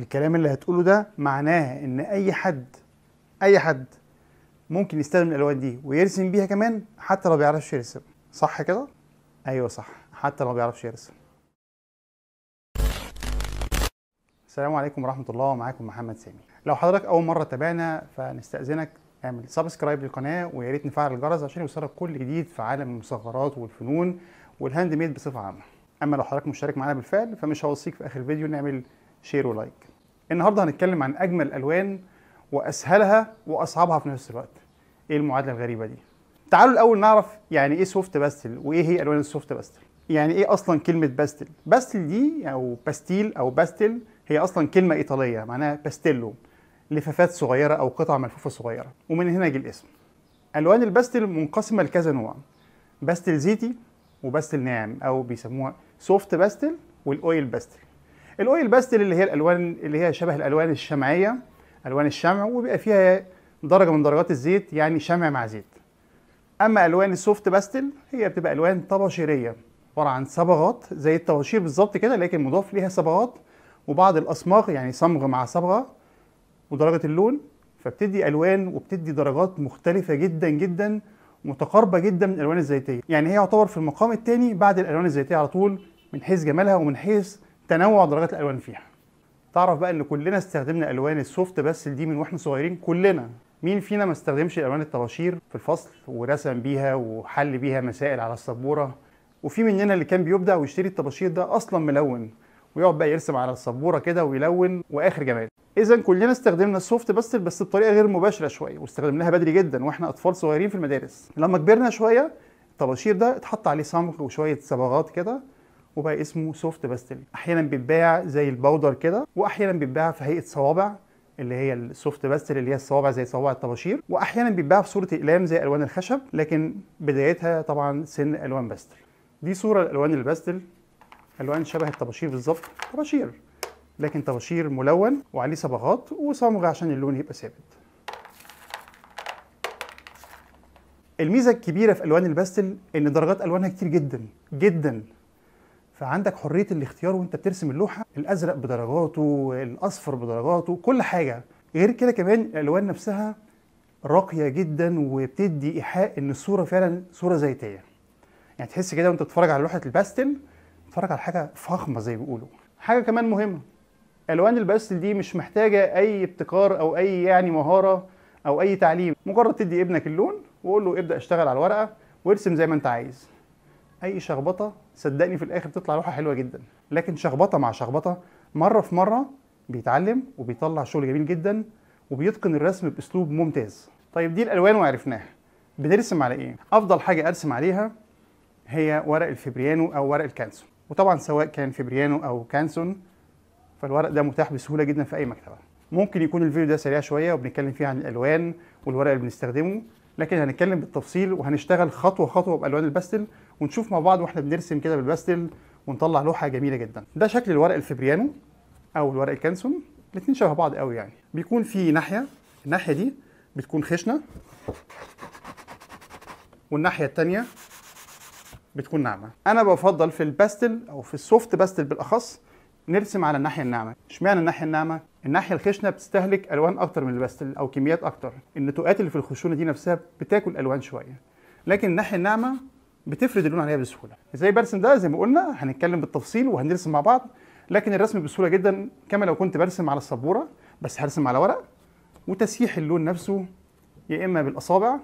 الكلام اللي هتقوله ده معناه ان اي حد اي حد ممكن يستخدم الالوان دي ويرسم بيها كمان حتى لو بيعرفش يرسم صح كده ايوه صح حتى لو بيعرفش يرسم السلام عليكم ورحمه الله ومعاكم محمد سامي لو حضرتك اول مره تابعنا فنستاذنك اعمل سبسكرايب للقناه ويا ريت نفعل الجرس عشان يوصلك كل جديد في عالم المصغرات والفنون والهاند ميد بصفه عامه اما لو حضرتك مشترك معانا بالفعل فمش هوصيك في اخر الفيديو نعمل شير ولايك النهارده هنتكلم عن اجمل الالوان واسهلها واصعبها في نفس الوقت ايه المعادله الغريبه دي تعالوا الاول نعرف يعني ايه سوفت باستل وايه هي الوان السوفت باستل يعني ايه اصلا كلمه باستل باستل دي او باستيل او باستل هي اصلا كلمه ايطاليه معناها باستيلو لفافات صغيره او قطع ملفوفه صغيره ومن هنا جه الاسم الوان الباستل منقسمه لكذا نوع باستل زيتي وباستل ناعم او بيسموها سوفت باستل والاويل باستل الاويل باستل اللي هي الالوان اللي هي شبه الالوان الشمعيه الوان الشمع وبيبقى فيها درجه من درجات الزيت يعني شمع مع زيت اما الوان السوفت باستل هي بتبقى الوان طباشيريه عباره عن صبغات زي الطباشير بالظبط كده لكن مضاف ليها صبغات وبعض الاصماغ يعني صمغ مع صبغه ودرجه اللون فبتدي الوان وبتدي درجات مختلفه جدا جدا متقاربه جدا من الالوان الزيتيه يعني هي يعتبر في المقام الثاني بعد الالوان الزيتيه على طول من حيث جمالها ومن حيث تنوع درجات الالوان فيها تعرف بقى ان كلنا استخدمنا الوان السوفت بس دي من واحنا صغيرين كلنا مين فينا ما استخدمش الوان الطباشير في الفصل ورسم بيها وحل بيها مسائل على السبوره وفي مننا اللي كان بيبدع ويشتري الطباشير ده اصلا ملون ويقعد بقى يرسم على السبوره كده ويلون واخر جمال اذا كلنا استخدمنا السوفت بس بس بطريقه غير مباشره شويه واستخدمناها بدري جدا واحنا اطفال صغيرين في المدارس لما كبرنا شويه الطباشير ده اتحط عليه صمغ وشويه صبغات كده وبقى اسمه سوفت باستل احيانا بيتباع زي البودر كده واحيانا بيتباع في هيئه صوابع اللي هي السوفت باستل اللي هي الصوابع زي صوابع الطباشير واحيانا بيتباع في صوره اقلام زي الوان الخشب لكن بدايتها طبعا سن الوان باستل دي صوره الالوان الباستل الوان شبه الطباشير بالظبط طباشير لكن طباشير ملون وعليه صبغات وصمغ عشان اللون يبقى ثابت الميزه الكبيره في الوان الباستل ان درجات الوانها كتير جدا جدا فعندك حريه الاختيار وانت بترسم اللوحه الازرق بدرجاته الاصفر بدرجاته كل حاجه غير كده كمان الالوان نفسها راقيه جدا وبتدي ايحاء ان الصوره فعلا صوره زيتيه يعني تحس كده وانت بتتفرج على لوحه الباستل بتتفرج على حاجه فخمه زي ما بيقولوا حاجه كمان مهمه الوان الباستل دي مش محتاجه اي ابتكار او اي يعني مهاره او اي تعليم مجرد تدي ابنك اللون وقول له ابدا اشتغل على الورقه وارسم زي ما انت عايز اي شخبطه صدقني في الاخر تطلع لوحه حلوه جدا لكن شخبطه مع شخبطه مره في مره بيتعلم وبيطلع شغل جميل جدا وبيتقن الرسم باسلوب ممتاز طيب دي الالوان وعرفناها بنرسم على ايه افضل حاجه ارسم عليها هي ورق الفبريانو او ورق الكانسون وطبعا سواء كان فبريانو او كانسون فالورق ده متاح بسهوله جدا في اي مكتبه ممكن يكون الفيديو ده سريع شويه وبنتكلم فيه عن الالوان والورق اللي بنستخدمه لكن هنتكلم بالتفصيل وهنشتغل خطوه خطوه بالوان الباستل ونشوف مع بعض واحنا بنرسم كده بالباستل ونطلع لوحه جميله جدا ده شكل الورق الفبريانو او الورق الكانسون الاثنين شبه بعض قوي يعني بيكون في ناحيه الناحيه دي بتكون خشنه والناحيه الثانيه بتكون ناعمه انا بفضل في الباستل او في السوفت باستل بالاخص نرسم على الناحيه الناعمه اشمعنى الناحيه الناعمه الناحيه الخشنه بتستهلك الوان اكتر من الباستل او كميات اكتر النتوءات اللي في الخشونه دي نفسها بتاكل الوان شويه لكن الناحيه الناعمه بتفرد اللون عليها بسهوله ازاي برسم ده زي ما قلنا هنتكلم بالتفصيل وهنرسم مع بعض لكن الرسم بسهوله جدا كما لو كنت برسم على السبوره بس هرسم على ورق وتسييح اللون نفسه يا اما بالاصابع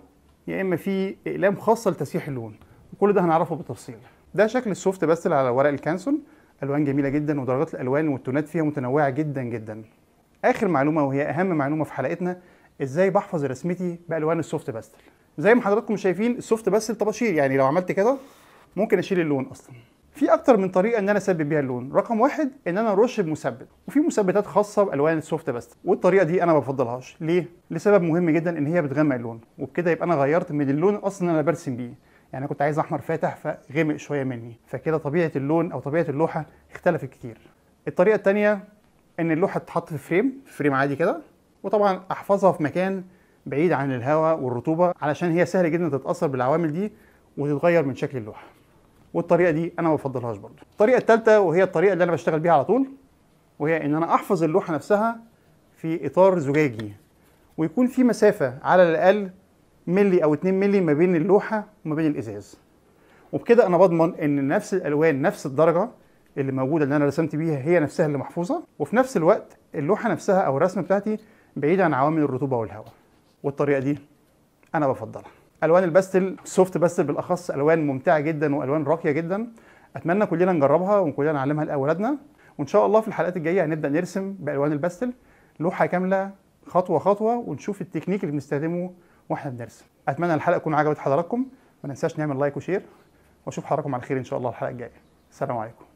يا اما في اقلام خاصه لتسييح اللون وكل ده هنعرفه بالتفصيل ده شكل السوفت باستل على ورق الكانسون الوان جميله جدا ودرجات الالوان والتونات فيها متنوعه جدا جدا اخر معلومه وهي اهم معلومه في حلقتنا ازاي بحفظ رسمتي بالوان السوفت باستل زي ما حضراتكم شايفين السوفت باستل طباشير يعني لو عملت كده ممكن اشيل اللون اصلا في اكتر من طريقه ان انا اسبب بيها اللون رقم واحد ان انا ارش بمثبت وفي مثبتات خاصه بالوان السوفت باستل والطريقه دي انا ما بفضلهاش ليه لسبب مهم جدا ان هي بتغمق اللون وبكده يبقى انا غيرت من اللون اصلا اللي انا برسم بيه يعني انا كنت عايز احمر فاتح فغمق شويه مني فكده طبيعه اللون او طبيعه اللوحه اختلفت كتير الطريقه الثانيه ان اللوحه تتحط في فريم فريم عادي كده وطبعا احفظها في مكان بعيد عن الهواء والرطوبه علشان هي سهل جدا تتاثر بالعوامل دي وتتغير من شكل اللوحه والطريقه دي انا ما بفضلهاش برضه الطريقه الثالثه وهي الطريقه اللي انا بشتغل بيها على طول وهي ان انا احفظ اللوحه نفسها في اطار زجاجي ويكون في مسافه على الاقل ملي او 2 ملي ما بين اللوحه وما بين الازاز وبكده انا بضمن ان نفس الالوان نفس الدرجه اللي موجوده اللي انا رسمت بيها هي نفسها اللي محفوظه وفي نفس الوقت اللوحه نفسها او الرسمه بتاعتي بعيده عن عوامل الرطوبه والهواء والطريقه دي انا بفضلها الوان الباستل سوفت باستل بالاخص الوان ممتعه جدا والوان راقيه جدا اتمنى كلنا نجربها وكلنا نعلمها لاولادنا وان شاء الله في الحلقات الجايه هنبدا نرسم بالوان الباستل لوحه كامله خطوه خطوه ونشوف التكنيك اللي بنستخدمه واحنا بنرسم اتمنى الحلقه تكون عجبت حضراتكم ما ننساش نعمل لايك وشير واشوف حضراتكم على خير ان شاء الله الحلقه الجايه السلام عليكم